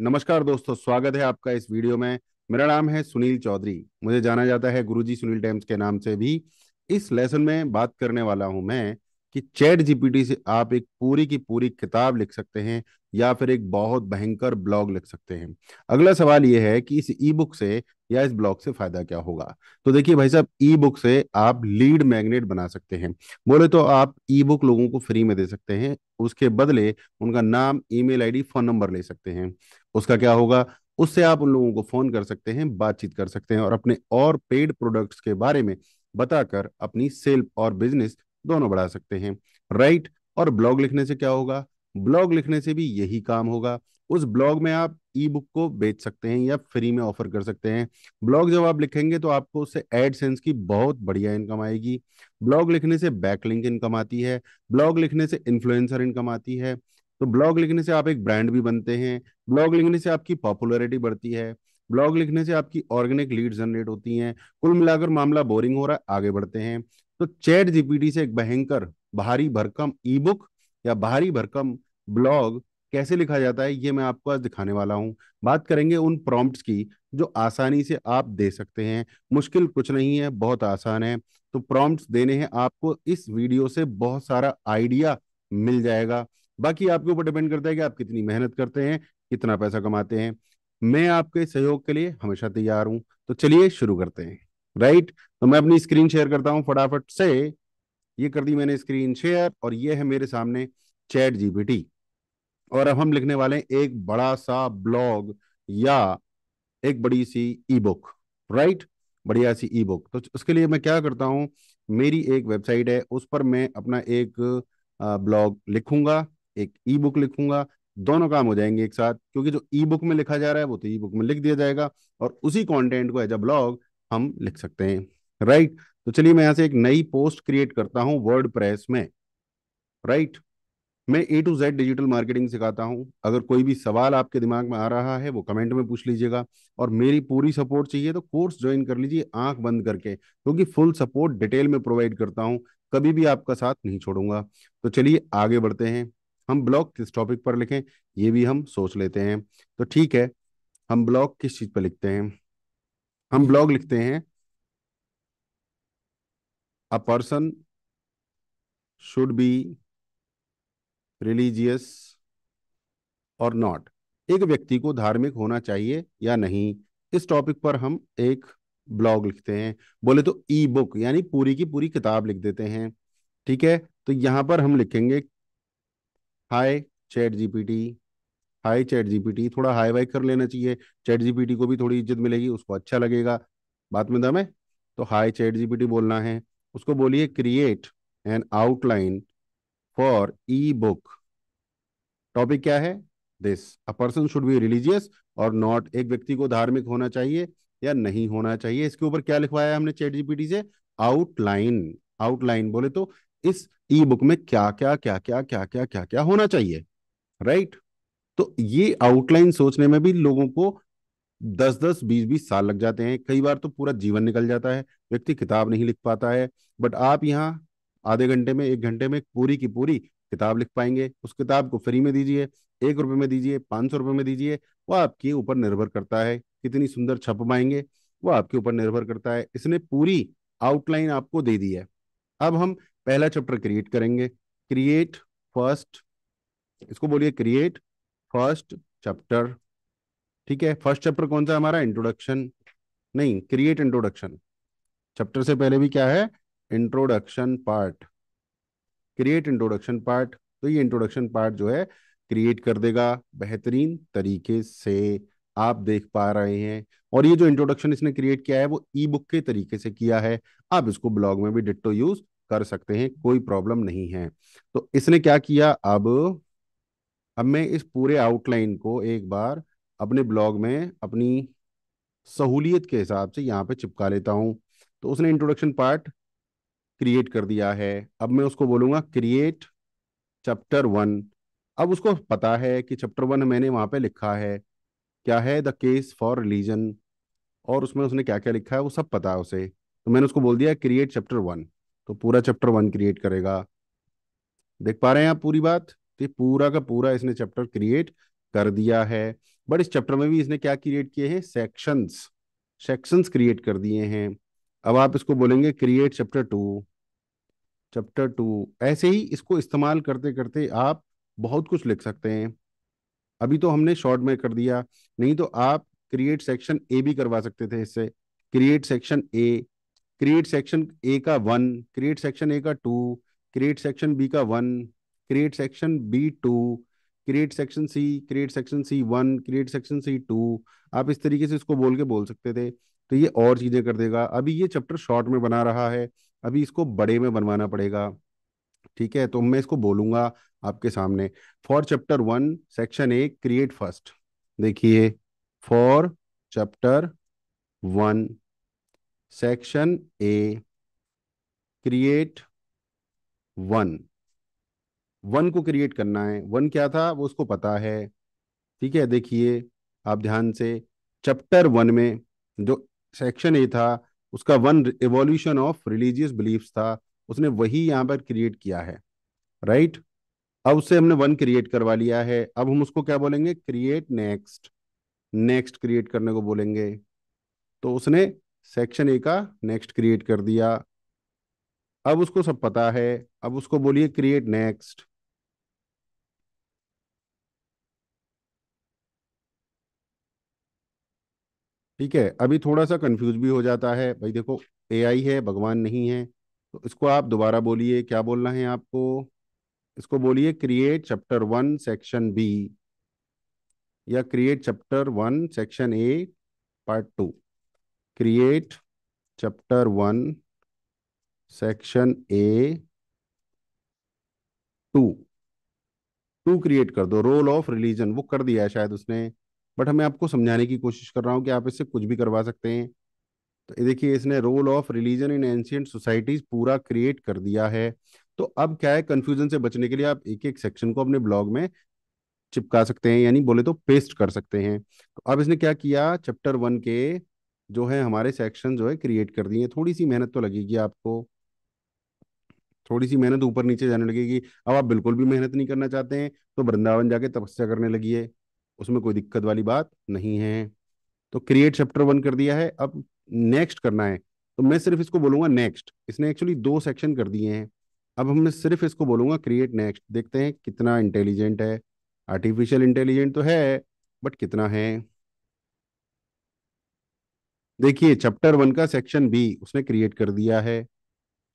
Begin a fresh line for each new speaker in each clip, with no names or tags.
नमस्कार दोस्तों स्वागत है आपका इस वीडियो में मेरा नाम है सुनील चौधरी मुझे जाना जाता है गुरुजी सुनील टेम्स के नाम से भी इस लेसन में बात करने वाला हूं मैं कि चैट जीपीटी से आप एक पूरी की पूरी किताब लिख सकते हैं या फिर एक बहुत भयंकर ब्लॉग लिख सकते हैं अगला सवाल यह है कि इस ई बुक से या इस ब्लॉग से फायदा क्या होगा तो देखिए भाई साहब ई बुक से आप लीड मैग्नेट बना सकते हैं बोले तो आप ई बुक लोगों को फ्री में दे सकते हैं उसके बदले उनका नाम ईमेल आईडी फोन नंबर ले सकते हैं उसका क्या होगा उससे आप उन लोगों को फोन कर सकते हैं बातचीत कर सकते हैं और अपने और पेड प्रोडक्ट्स के बारे में बताकर अपनी सेल और बिजनेस दोनों बढ़ा सकते हैं राइट और ब्लॉग लिखने से क्या होगा ब्लॉग लिखने से भी यही काम होगा उस ब्लॉग में आप ई बुक को बेच सकते हैं या फ्री में ऑफर कर सकते हैं ब्लॉग जब आप लिखेंगे तो आपको उससे एड सेंस की बहुत बढ़िया इनकम आएगी ब्लॉग लिखने से बैकलिंक इनकम आती है ब्लॉग लिखने से इन्फ्लुएंसर इनकम आती है तो ब्लॉग लिखने से आप एक ब्रांड भी बनते हैं ब्लॉग लिखने से आपकी पॉपुलरिटी बढ़ती है ब्लॉग लिखने से आपकी ऑर्गेनिक लीड जनरेट होती हैं कुल मिलाकर मामला बोरिंग हो रहा है आगे बढ़ते हैं तो चैट जीपीटी से एक भयंकर भारी भरकम ई बुक या भारी भरकम ब्लॉग कैसे लिखा जाता है ये मैं आपको आज दिखाने वाला हूँ बात करेंगे उन प्रॉम्प्ट्स की जो आसानी से आप दे सकते हैं मुश्किल कुछ नहीं है बहुत आसान है तो प्रॉम्प्ट्स देने हैं आपको इस वीडियो से बहुत सारा आइडिया मिल जाएगा बाकी आपके ऊपर डिपेंड करता है कि आप कितनी मेहनत करते हैं कितना पैसा कमाते हैं मैं आपके सहयोग के लिए हमेशा तैयार हूं तो चलिए शुरू करते हैं राइट तो मैं अपनी स्क्रीन शेयर करता हूं फटाफट से ये कर दी मैंने स्क्रीन शेयर और ये है मेरे सामने चैट जीपीटी और अब हम लिखने वाले हैं एक बड़ा सा ब्लॉग या एक बड़ी सी ई बुक राइट बढ़िया सी ई बुक तो उसके लिए मैं क्या करता हूँ मेरी एक वेबसाइट है उस पर मैं अपना एक ब्लॉग लिखूंगा एक ई बुक लिखूंगा दोनों काम हो जाएंगे एक साथ क्योंकि जो ई बुक में लिखा जा रहा है वो तो ई बुक में लिख दिया जाएगा और उसी कॉन्टेंट को एज अ ब्लॉग हम लिख सकते हैं राइट तो चलिए मैं यहाँ से एक नई पोस्ट क्रिएट करता हूँ वर्ड प्रेस में राइट मैं A to Z digital marketing सिखाता हूं अगर कोई भी सवाल आपके दिमाग में आ रहा है वो कमेंट में पूछ लीजिएगा और मेरी पूरी सपोर्ट चाहिए तो कोर्स ज्वाइन कर लीजिए आंख बंद करके क्योंकि तो फुल सपोर्ट डिटेल में प्रोवाइड करता हूं कभी भी आपका साथ नहीं छोड़ूंगा तो चलिए आगे बढ़ते हैं हम ब्लॉग किस टॉपिक पर लिखें ये भी हम सोच लेते हैं तो ठीक है हम ब्लॉग किस चीज पर लिखते हैं हम ब्लॉग लिखते हैं a person should be religious और नॉट एक व्यक्ति को धार्मिक होना चाहिए या नहीं इस टॉपिक पर हम एक ब्लॉग लिखते हैं बोले तो ई e बुक यानी पूरी की पूरी किताब लिख देते हैं ठीक है तो यहां पर हम लिखेंगे hi ChatGPT hi ChatGPT थोड़ा हाई वाई कर लेना चाहिए चैट जीपीटी को भी थोड़ी इज्जत मिलेगी उसको अच्छा लगेगा बात में दम है तो हाय चैट जीपीटी बोलना है उसको बोलिए create an outline for ebook topic क्या है this a person should be religious और नॉट एक व्यक्ति को धार्मिक होना चाहिए या नहीं होना चाहिए इसके ऊपर क्या लिखवाया हमने चैट जीपीटी से आउटलाइन आउटलाइन बोले तो इस ई बुक में क्या क्या क्या क्या क्या क्या क्या क्या होना चाहिए राइट तो ये आउटलाइन सोचने में भी लोगों को दस दस बीस बीस साल लग जाते हैं कई बार तो पूरा जीवन निकल जाता है व्यक्ति किताब नहीं लिख पाता है बट आप यहाँ आधे घंटे में एक घंटे में पूरी की पूरी किताब लिख पाएंगे उस किताब को फ्री में दीजिए एक रुपए में दीजिए पांच सौ रुपए में दीजिए वो आपके ऊपर निर्भर करता है कितनी सुंदर छप पाएंगे वो आपके ऊपर निर्भर करता है इसने पूरी आउटलाइन आपको दे दी है अब हम पहला चैप्टर क्रिएट करेंगे क्रिएट फर्स्ट इसको बोलिए क्रिएट फर्स्ट चैप्टर ठीक है फर्स्ट चैप्टर कौन सा हमारा इंट्रोडक्शन नहीं क्रिएट इंट्रोडक्शन चैप्टर से पहले भी क्या है introduction part create introduction part तो ये इंट्रोडक्शन पार्ट जो है क्रिएट कर देगा बेहतरीन तरीके से आप देख पा रहे हैं और ये जो इंट्रोडक्शन इसने क्रिएट किया है वो ई बुक के तरीके से किया है आप इसको ब्लॉग में भी डिट्टो यूज कर सकते हैं कोई प्रॉब्लम नहीं है तो इसने क्या किया अब अब मैं इस पूरे आउटलाइन को एक बार अपने ब्लॉग में अपनी सहूलियत के हिसाब से यहाँ पे चिपका लेता हूँ तो उसने इंट्रोडक्शन पार्ट क्रिएट कर दिया है अब मैं उसको बोलूँगा क्रिएट चैप्टर वन अब उसको पता है कि चैप्टर वन मैंने वहाँ पे लिखा है क्या है द केस फॉर रिलीजन और उसमें उसने क्या क्या लिखा है वो सब पता है उसे तो मैंने उसको बोल दिया क्रिएट चैप्टर वन तो पूरा चैप्टर वन क्रिएट करेगा देख पा रहे हैं आप पूरी बात तो पूरा का पूरा इसने चैप्टर क्रिएट कर दिया है बट इस चैप्टर में भी इसने क्या क्रिएट किए हैं सेक्शंस सेक्शंस क्रिएट कर दिए हैं अब आप इसको बोलेंगे create chapter two chapter two ऐसे ही इसको इस्तेमाल करते करते आप बहुत कुछ लिख सकते हैं अभी तो हमने शॉर्ट में कर दिया नहीं तो आप क्रिएट सेक्शन ए भी करवा सकते थे इससे create section A create section A का वन क्रिएट सेक्शन ए का टू क्रिएट सेक्शन बी का one create section B two create section C create section C one create section C two आप इस तरीके से इसको बोल के बोल सकते थे तो ये और चीज़ें कर देगा अभी ये चैप्टर शॉर्ट में बना रहा है अभी इसको बड़े में बनवाना पड़ेगा ठीक है तो मैं इसको बोलूंगा आपके सामने for chapter one section A create first देखिए for chapter one section A create one one को क्रिएट करना है वन क्या था वो उसको पता है ठीक है देखिए आप ध्यान से चैप्टर वन में जो सेक्शन ए था उसका one evolution of religious beliefs था उसने वही यहां पर क्रिएट किया है राइट अब उससे हमने वन क्रिएट करवा लिया है अब हम उसको क्या बोलेंगे क्रिएट नेक्स्ट नेक्स्ट क्रिएट करने को बोलेंगे तो उसने सेक्शन ए का नेक्स्ट क्रिएट कर दिया अब उसको सब पता है अब उसको बोलिए क्रिएट नेक्स्ट ठीक है अभी थोड़ा सा कंफ्यूज भी हो जाता है भाई देखो एआई है भगवान नहीं है तो इसको आप दोबारा बोलिए क्या बोलना है आपको इसको बोलिए create chapter one section B या create chapter one section A part two create chapter one section A two two create कर दो रोल ऑफ रिलीजन वो कर दिया है शायद उसने बट हमें आपको समझाने की कोशिश कर रहा हूं कि आप इससे कुछ भी करवा सकते हैं तो देखिए इसने role of religion in ancient societies पूरा क्रिएट कर दिया है तो अब क्या है कंफ्यूजन से बचने के लिए आप एक एक सेक्शन को अपने ब्लॉग में चिपका सकते हैं यानी बोले तो पेस्ट कर सकते हैं तो अब इसने क्या किया चैप्टर वन के जो है हमारे सेक्शन जो है क्रिएट कर दिए थोड़ी सी मेहनत तो लगेगी आपको थोड़ी सी मेहनत ऊपर नीचे जाने लगेगी अब आप बिल्कुल भी मेहनत नहीं करना चाहते हैं तो वृंदावन जाके तपस्या करने लगी है उसमें कोई दिक्कत वाली बात नहीं है तो क्रिएट चैप्टर वन कर दिया है अब नेक्स्ट करना है तो मैं सिर्फ इसको बोलूंगा नेक्स्ट इसने एक्चुअली दो सेक्शन कर दिए हैं अब हमें सिर्फ इसको बोलूंगा क्रिएट नेक्स्ट देखते हैं कितना इंटेलिजेंट है आर्टिफिशियल इंटेलिजेंट तो है बट कितना है देखिए चैप्टर वन का सेक्शन बी उसने क्रिएट कर दिया है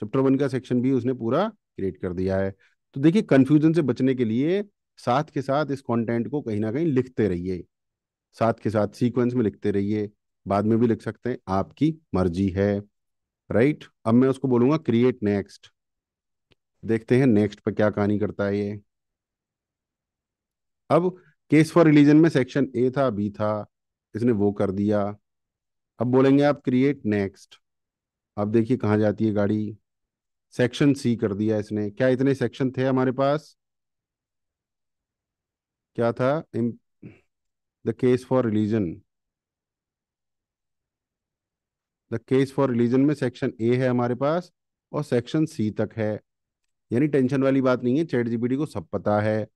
चैप्टर वन का सेक्शन बी उसने पूरा क्रिएट कर दिया है तो देखिए कंफ्यूजन से बचने के लिए साथ के साथ इस कंटेंट को कहीं ना कहीं लिखते रहिए साथ के साथ सीक्वेंस में लिखते रहिए बाद में भी लिख सकते हैं आपकी मर्जी है राइट अब मैं उसको बोलूंगा क्रिएट नेक्स्ट देखते हैं नेक्स्ट पर क्या कहानी करता है ये अब केस फॉर रिलीजन में सेक्शन ए था बी था इसने वो कर दिया अब बोलेंगे आप क्रिएट नेक्स्ट अब देखिए कहाँ जाती है गाड़ी सेक्शन सी कर दिया इसने क्या इतने सेक्शन थे हमारे पास क्या था the case for religion the case for religion में सेक्शन ए है हमारे पास और सेक्शन सी तक है यानी टेंशन वाली बात नहीं है चैट जीपीटी को सब पता है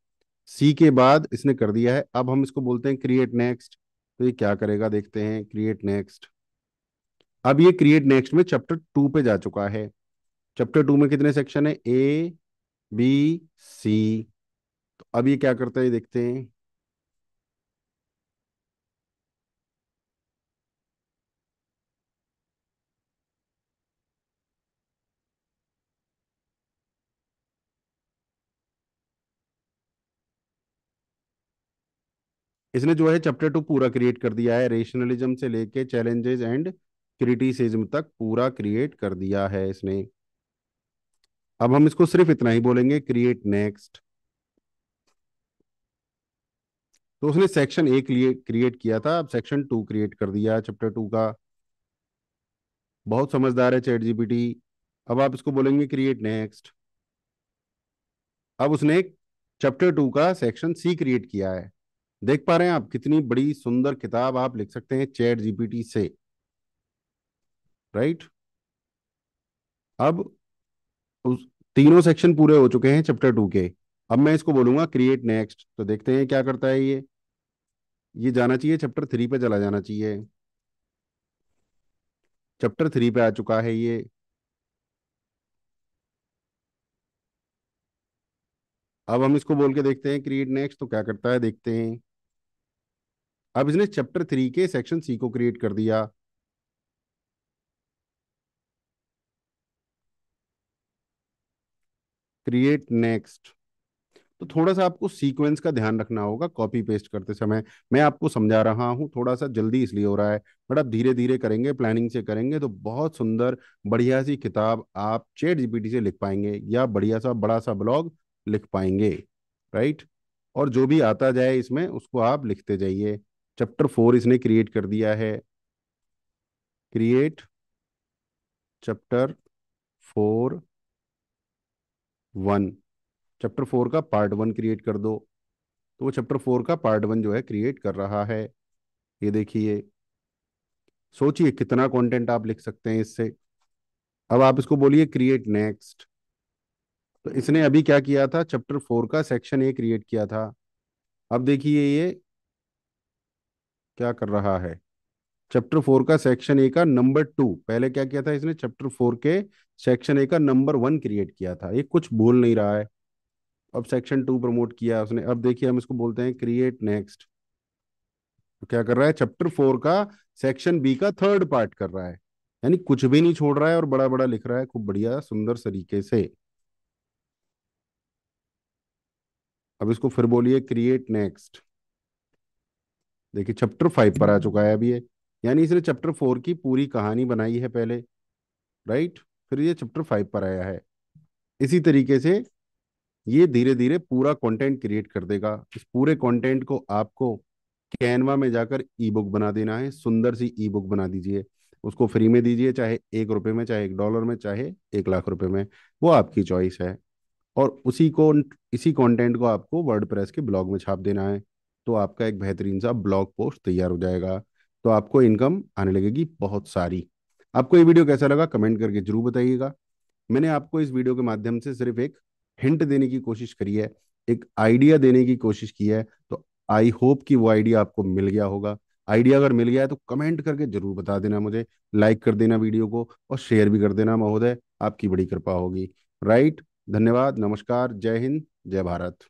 सी के बाद इसने कर दिया है अब हम इसको बोलते हैं क्रिएट नेक्स्ट तो ये क्या करेगा देखते हैं क्रिएट नेक्स्ट अब ये क्रिएट नेक्स्ट में चैप्टर टू पे जा चुका है चैप्टर टू में कितने सेक्शन है ए बी सी तो अब ये क्या करता है देखते हैं इसने जो है चैप्टर टू पूरा क्रिएट कर दिया है रेशनलिज्म से लेके चैलेंजेस एंड क्रिटिसिज्म तक पूरा क्रिएट कर दिया है इसने अब हम इसको सिर्फ इतना ही बोलेंगे क्रिएट नेक्स्ट तो उसने सेक्शन ए क्रिएट किया था अब सेक्शन टू क्रिएट कर दिया चैप्टर टू का बहुत समझदार है चैट जीपीटी अब आप इसको बोलेंगे क्रिएट नेक्स्ट अब उसने चैप्टर टू का सेक्शन सी क्रिएट किया है देख पा रहे हैं आप कितनी बड़ी सुंदर किताब आप लिख सकते हैं चैट जीपीटी से राइट अब उस तीनों सेक्शन पूरे हो चुके हैं चैप्टर टू के अब मैं इसको बोलूंगा क्रिएट नेक्स्ट तो देखते हैं क्या करता है ये ये जाना चाहिए चैप्टर थ्री पे चला जाना चाहिए चैप्टर थ्री पे आ चुका है ये अब हम इसको बोल के देखते हैं क्रिएट नेक्स्ट तो क्या करता है देखते हैं अब इसने चैप्टर थ्री के सेक्शन सी को क्रिएट कर दिया क्रिएट नेक्स्ट तो थोड़ा सा आपको सीक्वेंस का ध्यान रखना होगा कॉपी पेस्ट करते समय मैं आपको समझा रहा हूं थोड़ा सा जल्दी इसलिए हो रहा है बट आप धीरे धीरे करेंगे प्लानिंग से करेंगे तो बहुत सुंदर बढ़िया सी किताब आप चेट जीपीटी से लिख पाएंगे या बढ़िया सा बड़ा सा ब्लॉग लिख पाएंगे राइट और जो भी आता जाए इसमें उसको आप लिखते जाइए चैप्टर फोर इसने क्रिएट कर दिया है create chapter four one chapter four का पार्ट वन क्रिएट कर दो तो वो चैप्टर फोर का पार्ट वन जो है क्रिएट कर रहा है ये देखिए सोचिए कितना कंटेंट आप लिख सकते हैं इससे अब आप इसको बोलिए क्रिएट नेक्स्ट तो इसने अभी क्या किया था चैप्टर फोर का सेक्शन ए क्रिएट किया था अब देखिए ये क्या कर रहा है चैप्टर फोर का सेक्शन ए का नंबर टू पहले क्या किया था इसने चैप्टर फोर के सेक्शन ए का नंबर वन क्रिएट किया था ये कुछ बोल नहीं रहा है अब सेक्शन टू प्रमोट किया उसने अब देखिए हम इसको बोलते हैं क्रिएट नेक्स्ट तो क्या कर रहा है चैप्टर फोर का सेक्शन बी का थर्ड पार्ट कर रहा है यानी कुछ भी नहीं छोड़ रहा है और बड़ा बड़ा लिख रहा है खूब बढ़िया सुंदर तरीके से अब इसको फिर बोलिए क्रिएट नेक्स्ट देखिए चैप्टर फाइव पर आ चुका है अभी ये यानी इसने चैप्टर फोर की पूरी कहानी बनाई है पहले राइट फिर ये चैप्टर फाइव पर आया है इसी तरीके से ये धीरे धीरे पूरा कंटेंट क्रिएट कर देगा इस पूरे कंटेंट को आपको कैनवा में जाकर ई बुक बना देना है सुंदर सी ई बुक बना दीजिए उसको फ्री में दीजिए चाहे एक रुपये में चाहे एक डॉलर में चाहे एक लाख रुपए में वो आपकी चॉइस है और उसी को इसी कंटेंट को आपको वर्डप्रेस प्रेस के ब्लॉग में छाप देना है तो आपका एक बेहतरीन सा ब्लॉग पोस्ट तैयार हो जाएगा तो आपको इनकम आने लगेगी बहुत सारी आपको ये वीडियो कैसा लगा कमेंट करके जरूर बताइएगा मैंने आपको इस वीडियो के माध्यम से सिर्फ एक हिंट देने की कोशिश करी है एक आइडिया देने की कोशिश की है तो आई होप कि वो आइडिया आपको मिल गया होगा आइडिया अगर मिल गया है तो कमेंट करके जरूर बता देना मुझे लाइक कर देना वीडियो को और शेयर भी कर देना महोदय आपकी बड़ी कृपा होगी राइट धन्यवाद नमस्कार जय हिंद जय भारत